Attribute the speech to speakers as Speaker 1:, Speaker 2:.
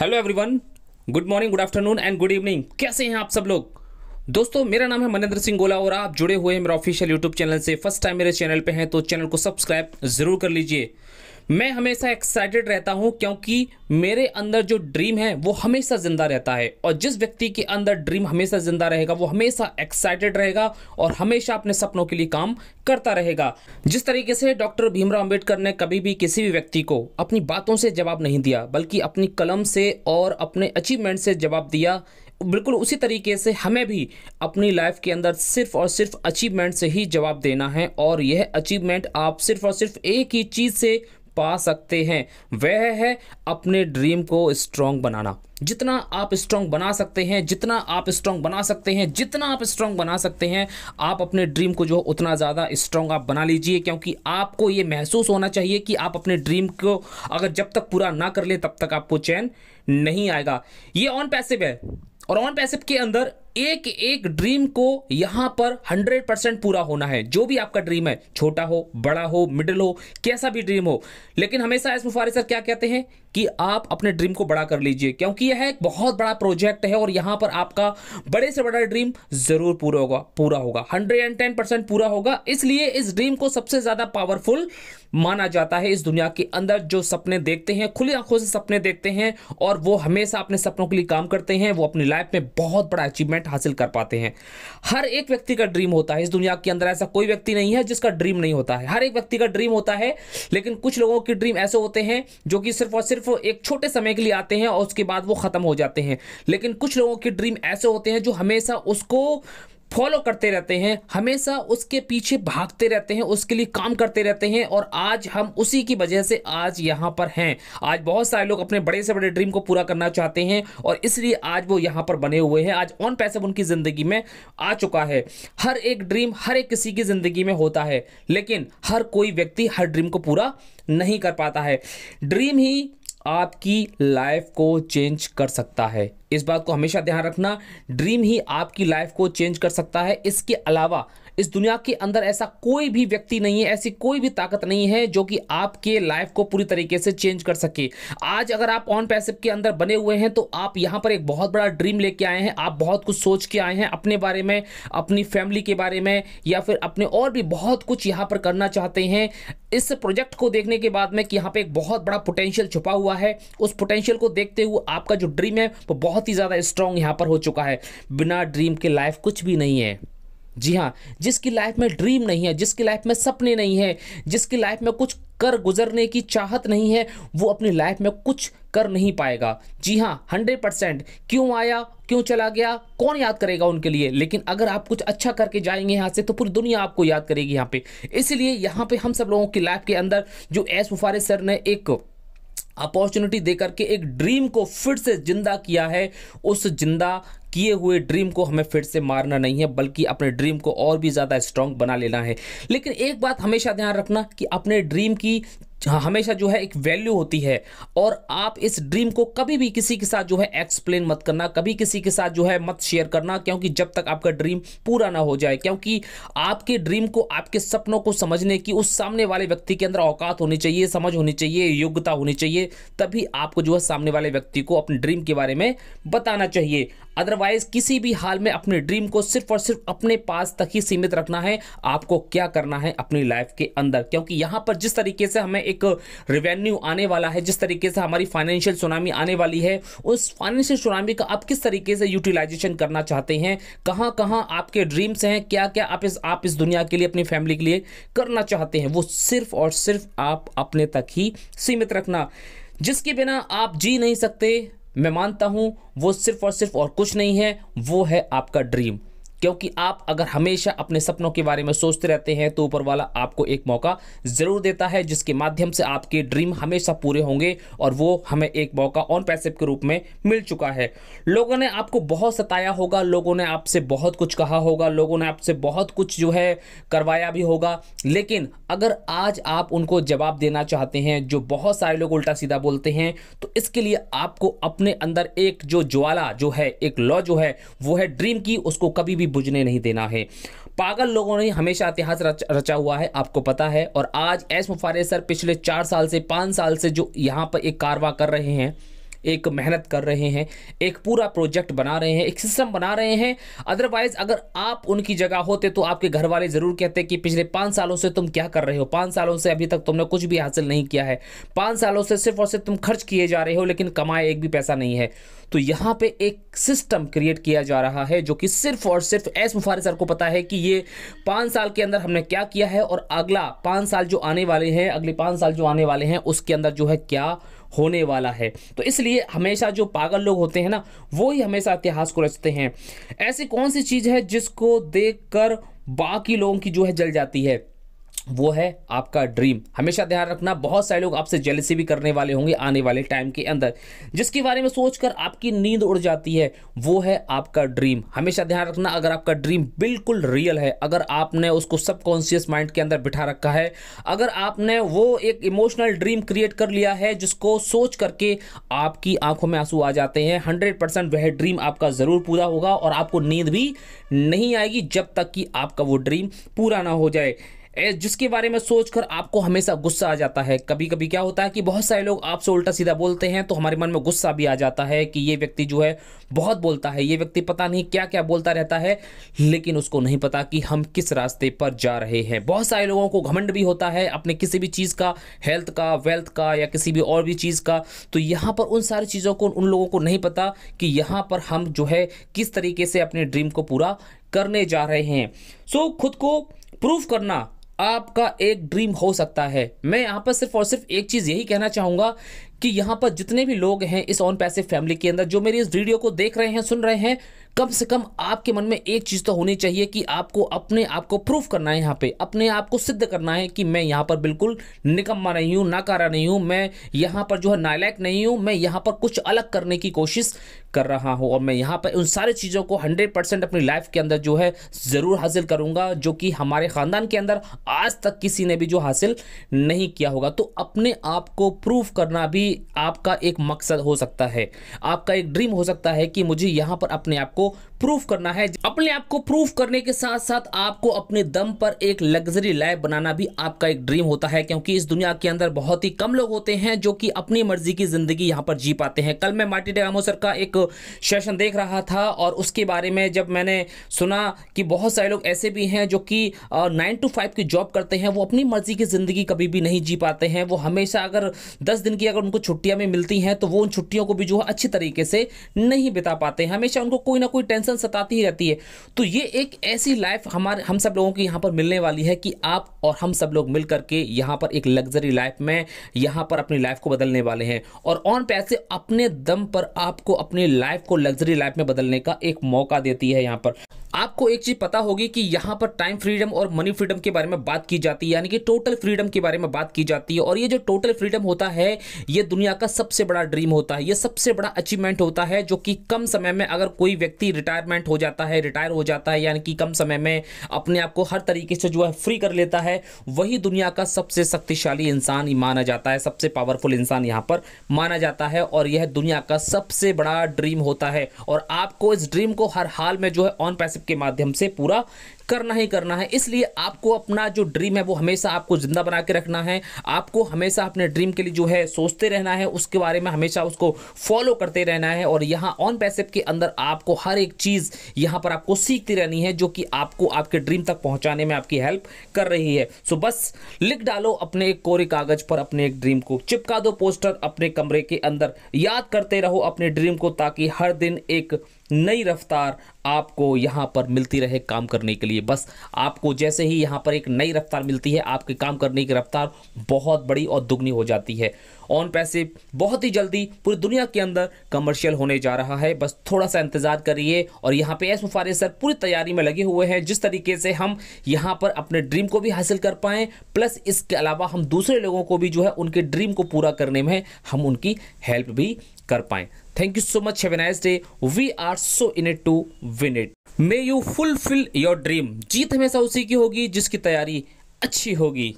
Speaker 1: hello everyone good morning good afternoon and good evening कैसे हैं आप सब लोग दोस्तों मेरा नाम है मनेंद्र सिंह गोला और आप जुड़े हुए हैं मेरा ऑफिशियल यूट्यूब चैनल से फर्स्ट टाइम मेरे चैनल पे हैं तो चैनल को सब्सक्राइब जरूर कर लीजिए मैं हमेशा एक्साइटेड रहता हूं क्योंकि मेरे अंदर जो ड्रीम है वो हमेशा ज़िंदा रहता है और जिस व्यक्ति के अंदर ड्रीम हमेशा ज़िंदा रहेगा वो हमेशा एक्साइटेड रहेगा और हमेशा अपने सपनों के लिए काम करता रहेगा जिस तरीके से डॉक्टर भीमराव अंबेडकर ने कभी भी किसी भी व्यक्ति को अपनी बातों से जवाब नहीं दिया बल्कि अपनी कलम से और अपने अचीवमेंट से जवाब दिया बिल्कुल उसी तरीके से हमें भी अपनी लाइफ के अंदर सिर्फ और सिर्फ अचीवमेंट से ही जवाब देना है और यह अचीवमेंट आप सिर्फ और सिर्फ एक ही चीज़ से पा सकते हैं वह है अपने ड्रीम को स्ट्रांग बनाना जितना आप स्ट्रांग बना सकते हैं जितना आप स्ट्रांग बना सकते हैं जितना आप स्ट्रांग बना सकते हैं आप अपने ड्रीम को जो उतना ज़्यादा स्ट्रांग आप बना लीजिए क्योंकि आपको ये महसूस होना चाहिए कि आप अपने ड्रीम को अगर जब तक पूरा ना कर ले तब तक आपको चैन नहीं आएगा ये ऑन पैसिव है और ऑन पैसिव के अंदर एक एक ड्रीम को यहां पर हंड्रेड परसेंट पूरा होना है जो भी आपका ड्रीम है छोटा हो बड़ा हो मिडिल हो कैसा भी ड्रीम हो लेकिन हमेशा एस मुफारी सर क्या कहते हैं कि आप अपने ड्रीम को बड़ा कर लीजिए क्योंकि यह एक बहुत बड़ा प्रोजेक्ट है और यहां पर आपका बड़े से बड़ा ड्रीम जरूर पूरा होगा पूरा होगा हंड्रेड एंड टेन परसेंट पूरा होगा इसलिए इस ड्रीम को सबसे ज़्यादा पावरफुल माना जाता है इस दुनिया के अंदर जो सपने देखते हैं खुली आंखों से सपने देखते हैं और वो हमेशा अपने सपनों के लिए काम करते हैं वो अपनी लाइफ में बहुत बड़ा अचीवमेंट हासिल कर पाते हैं हर एक व्यक्ति का ड्रीम होता है इस दुनिया के अंदर ऐसा कोई व्यक्ति नहीं है जिसका ड्रीम नहीं होता है हर एक व्यक्ति का ड्रीम होता है लेकिन कुछ लोगों के ड्रीम ऐसे होते हैं जो कि सिर्फ और सिर्फ एक छोटे समय के लिए आते हैं और उसके बाद वो ख़त्म हो जाते हैं लेकिन कुछ लोगों के ड्रीम ऐसे होते हैं जो हमेशा उसको फॉलो करते रहते हैं हमेशा उसके पीछे भागते रहते हैं उसके लिए काम करते रहते हैं और आज हम उसी की वजह से आज यहाँ पर हैं आज बहुत सारे लोग अपने बड़े से बड़े ड्रीम को पूरा करना चाहते हैं और इसलिए आज वो यहाँ पर बने हुए हैं आज ऑन पैसे उनकी ज़िंदगी में आ चुका है हर एक ड्रीम हर एक किसी की ज़िंदगी में होता है लेकिन हर कोई व्यक्ति हर ड्रीम को पूरा नहीं कर पाता है ड्रीम ही आपकी लाइफ को चेंज कर सकता है इस बात को हमेशा ध्यान रखना ड्रीम ही आपकी लाइफ को चेंज कर सकता है इसके अलावा इस दुनिया के अंदर ऐसा कोई भी व्यक्ति नहीं है ऐसी कोई भी ताकत नहीं है जो कि आपके लाइफ को पूरी तरीके से चेंज कर सके आज अगर आप ऑन पैसिव के अंदर बने हुए हैं तो आप यहाँ पर एक बहुत बड़ा ड्रीम लेके आए हैं आप बहुत कुछ सोच के आए हैं अपने बारे में अपनी फैमिली के बारे में या फिर अपने और भी बहुत कुछ यहाँ पर करना चाहते हैं इस प्रोजेक्ट को देखने के बाद में कि यहाँ पे एक बहुत बड़ा पोटेंशियल छुपा हुआ है उस पोटेंशियल को देखते हुए आपका जो ड्रीम है वो बहुत ही ज़्यादा स्ट्रांग यहाँ पर हो चुका है बिना ड्रीम के लाइफ कुछ भी नहीं है जी हाँ जिसकी लाइफ में ड्रीम नहीं है जिसकी लाइफ में सपने नहीं है जिसकी लाइफ में कुछ कर गुजरने की चाहत नहीं है वो अपनी लाइफ में कुछ कर नहीं पाएगा जी हाँ हंड्रेड परसेंट क्यों आया क्यों चला गया कौन याद करेगा उनके लिए लेकिन अगर आप कुछ अच्छा करके जाएंगे यहाँ से तो पूरी दुनिया आपको याद करेगी यहाँ पे इसलिए यहाँ पे हम सब लोगों की लाइफ के अंदर जो एस मुफारे सर ने एक अपॉर्चुनिटी देकर के एक ड्रीम को फिर से जिंदा किया है उस जिंदा किए हुए ड्रीम को हमें फिर से मारना नहीं है बल्कि अपने ड्रीम को और भी ज़्यादा स्ट्रांग बना लेना है लेकिन एक बात हमेशा ध्यान रखना कि अपने ड्रीम की हाँ, हमेशा जो है एक वैल्यू होती है और आप इस ड्रीम को कभी भी किसी के साथ जो है एक्सप्लेन मत करना कभी किसी के साथ जो है मत शेयर करना क्योंकि जब तक आपका ड्रीम पूरा ना हो जाए क्योंकि आपके ड्रीम को आपके सपनों को समझने की उस सामने वाले व्यक्ति के अंदर औकात होनी चाहिए समझ होनी चाहिए योग्यता होनी चाहिए तभी आपको जो है सामने वाले व्यक्ति को अपने ड्रीम के बारे में बताना चाहिए अदरवाइज किसी भी हाल में अपने ड्रीम को सिर्फ और सिर्फ अपने पास तक ही सीमित रखना है आपको क्या करना है अपनी लाइफ के अंदर क्योंकि यहाँ पर जिस तरीके से हमें एक रेवेन्यू आने वाला है जिस तरीके से हमारी फाइनेंशियल सुनामी आने वाली है उस फाइनेंशियल सुनामी का आप किस तरीके से यूटिलाइजेशन करना चाहते हैं कहाँ कहाँ आपके ड्रीम्स हैं क्या क्या आप इस आप इस दुनिया के लिए अपनी फैमिली के लिए करना चाहते हैं वो सिर्फ और सिर्फ आप अपने तक ही सीमित रखना जिसके बिना आप जी नहीं सकते मैं मानता हूँ वो सिर्फ और सिर्फ और कुछ नहीं है वो है आपका ड्रीम क्योंकि आप अगर हमेशा अपने सपनों के बारे में सोचते रहते हैं तो ऊपर वाला आपको एक मौका ज़रूर देता है जिसके माध्यम से आपके ड्रीम हमेशा पूरे होंगे और वो हमें एक मौका ऑन पैसे के रूप में मिल चुका है लोगों ने आपको बहुत सताया होगा लोगों ने आपसे बहुत कुछ कहा होगा लोगों ने आपसे बहुत कुछ जो है करवाया भी होगा लेकिन अगर आज आप उनको जवाब देना चाहते हैं जो बहुत सारे लोग उल्टा सीधा बोलते हैं तो इसके लिए आपको अपने अंदर एक जो ज्वाला जो है एक लॉ जो है वो है ड्रीम की उसको कभी भी बुझने नहीं देना है पागल लोगों ने हमेशा इतिहास रच, रचा हुआ है आपको पता है और आज एस मुफारे सर पिछले चार साल से पाँच साल से जो यहाँ पर एक कारवा कर रहे हैं एक मेहनत कर रहे हैं एक पूरा प्रोजेक्ट बना रहे हैं एक सिस्टम बना रहे हैं अदरवाइज अगर आप उनकी जगह होते तो आपके घर वाले ज़रूर कहते कि पिछले पाँच सालों से तुम क्या कर रहे हो पाँच सालों से अभी तक तुमने कुछ भी हासिल नहीं किया है पाँच सालों से सिर्फ और सिर्फ तुम खर्च किए जा रहे हो लेकिन कमाए एक भी पैसा नहीं है तो यहाँ पे एक सिस्टम क्रिएट किया जा रहा है जो कि सिर्फ और सिर्फ एस मुफारी सर को पता है कि ये पाँच साल के अंदर हमने क्या किया है और अगला पाँच साल जो आने वाले हैं अगले पाँच साल जो आने वाले हैं उसके अंदर जो है क्या होने वाला है तो इसलिए हमेशा जो पागल लोग होते हैं ना वो ही हमेशा इतिहास को रचते हैं ऐसी कौन सी चीज़ है जिसको देख कर बाकी लोगों की जो है जल जाती है वो है आपका ड्रीम हमेशा ध्यान रखना बहुत सारे लोग आपसे जेलसी भी करने वाले होंगे आने वाले टाइम के अंदर जिसके बारे में सोचकर आपकी नींद उड़ जाती है वो है आपका ड्रीम हमेशा ध्यान रखना अगर आपका ड्रीम बिल्कुल रियल है अगर आपने उसको सबकॉन्शियस माइंड के अंदर बिठा रखा है अगर आपने वो एक इमोशनल ड्रीम क्रिएट कर लिया है जिसको सोच करके आपकी आंखों में आंसू आ जाते हैं हंड्रेड वह ड्रीम आपका ज़रूर पूरा होगा और आपको नींद भी नहीं आएगी जब तक कि आपका वो ड्रीम पूरा ना हो जाए जिसके बारे में सोचकर आपको हमेशा गुस्सा आ जाता है कभी कभी क्या होता है कि बहुत सारे लोग आपसे उल्टा सीधा बोलते हैं तो हमारे मन में गुस्सा भी आ जाता है कि ये व्यक्ति जो है बहुत बोलता है ये व्यक्ति पता नहीं क्या क्या बोलता रहता है लेकिन उसको नहीं पता कि हम किस रास्ते पर जा रहे हैं बहुत सारे लोगों को घमंड भी होता है अपने किसी भी चीज़ का हेल्थ का वेल्थ का या किसी भी और भी चीज़ का तो यहाँ पर उन सारी चीज़ों को उन लोगों को नहीं पता कि यहाँ पर हम जो है किस तरीके से अपने ड्रीम को पूरा करने जा रहे हैं सो so, खुद को प्रूफ करना आपका एक ड्रीम हो सकता है मैं यहाँ पर सिर्फ और सिर्फ एक चीज़ यही कहना चाहूँगा कि यहाँ पर जितने भी लोग हैं इस ऑन पैसे फैमिली के अंदर जो मेरी इस वीडियो को देख रहे हैं सुन रहे हैं कम से कम आपके मन में एक चीज़ तो होनी चाहिए कि आपको अपने आप को प्रूफ करना है यहाँ पे अपने आप को सिद्ध करना है कि मैं यहाँ पर बिल्कुल निकम्मा नहीं हूँ नाकारा नहीं हूँ मैं यहाँ पर जो है नालायक नहीं हूँ मैं यहाँ पर कुछ अलग करने की कोशिश कर रहा हूँ और मैं यहाँ पर उन सारी चीज़ों को हंड्रेड परसेंट अपनी लाइफ के अंदर जो है ज़रूर हासिल करूँगा जो कि हमारे ख़ानदान के अंदर आज तक किसी ने भी जो हासिल नहीं किया होगा तो अपने आप को प्रूफ करना भी आपका एक मकसद हो सकता है आपका एक ड्रीम हो सकता है कि मुझे यहाँ पर अपने आप को प्रूफ करना है अपने आप को प्रूफ करने के साथ साथ आपको अपने दम पर एक लग्जरी लाइफ बनाना भी आपका एक ड्रीम होता है क्योंकि इस दुनिया के अंदर बहुत ही कम लोग होते हैं जो कि अपनी मर्जी की जिंदगी यहां पर जी पाते हैं कल मैं मार्टी डेगामोसर का एक सेशन देख रहा था और उसके बारे में जब मैंने सुना कि बहुत सारे लोग ऐसे भी हैं जो कि नाइन टू फाइव की जॉब करते हैं वो अपनी मर्ज़ी की ज़िंदगी कभी भी नहीं जी पाते हैं वो हमेशा अगर दस दिन की अगर उनको छुट्टियाँ भी मिलती हैं तो वो उन छुट्टियों को भी जो है अच्छी तरीके से नहीं बिता पाते हैं हमेशा उनको कोई ना कोई टेंशन सताती ही रहती है तो ये एक ऐसी लाइफ हमारे हम सब लोगों की यहाँ पर मिलने वाली है कि आप और हम सब लोग मिल करके यहाँ पर एक लग्जरी लाइफ में यहाँ पर अपनी लाइफ को बदलने वाले हैं और ऑन पैसे अपने दम पर आपको अपनी लाइफ को लग्जरी लाइफ में बदलने का एक मौका देती है यहाँ पर आपको एक चीज पता होगी कि यहाँ पर टाइम फ्रीडम और मनी फ्रीडम के बारे में बात की जाती है यानी कि टोटल फ्रीडम के बारे में बात की जाती है और ये जो टोटल फ्रीडम होता है ये दुनिया का सबसे बड़ा ड्रीम होता है ये सबसे बड़ा अचीवमेंट होता है जो कि कम समय में अगर कोई व्यक्ति रिटायरमेंट हो जाता है रिटायर हो जाता है यानी कि कम समय में अपने आप को हर तरीके से जो है फ्री कर लेता है वही दुनिया का सबसे शक्तिशाली इंसान माना जाता है सबसे पावरफुल इंसान यहाँ पर माना जाता है और यह दुनिया का सबसे बड़ा ड्रीम होता है और आपको इस ड्रीम को हर हाल में जो है ऑन पैसिव के माध्यम से पूरा करना ही करना है इसलिए आपको अपना जो ड्रीम है वो हमेशा आपको ज़िंदा बना के रखना है आपको हमेशा अपने ड्रीम के लिए जो है सोचते रहना है उसके बारे में हमेशा उसको फॉलो करते रहना है और यहाँ ऑन पैसेप के अंदर आपको हर एक चीज़ यहाँ पर आपको सीखती रहनी है जो कि आपको आपके ड्रीम तक पहुँचाने में आपकी हेल्प कर रही है सो बस लिख डालो अपने एक कोरे कागज पर अपने एक ड्रीम को चिपका दो पोस्टर अपने कमरे के अंदर याद करते रहो अपने ड्रीम को ताकि हर दिन एक नई रफ्तार आपको यहाँ पर मिलती रहे काम करने के लिए बस आपको जैसे ही यहाँ पर एक नई रफ्तार मिलती है आपके काम करने की रफ्तार बहुत बड़ी और दुगनी हो जाती है ऑन पैसे बहुत ही जल्दी पूरी दुनिया के अंदर कमर्शियल होने जा रहा है बस थोड़ा सा इंतज़ार करिए और यहाँ पे एस मुफारे सर पूरी तैयारी में लगे हुए हैं जिस तरीके से हम यहाँ पर अपने ड्रीम को भी हासिल कर पाएँ प्लस इसके अलावा हम दूसरे लोगों को भी जो है उनके ड्रीम को पूरा करने में हम उनकी हेल्प भी कर पाएँ thank you so much have nice day we are so in it to win it may you fulfil your dream जीत हमेशा उसी की होगी जिसकी तैयारी अच्छी होगी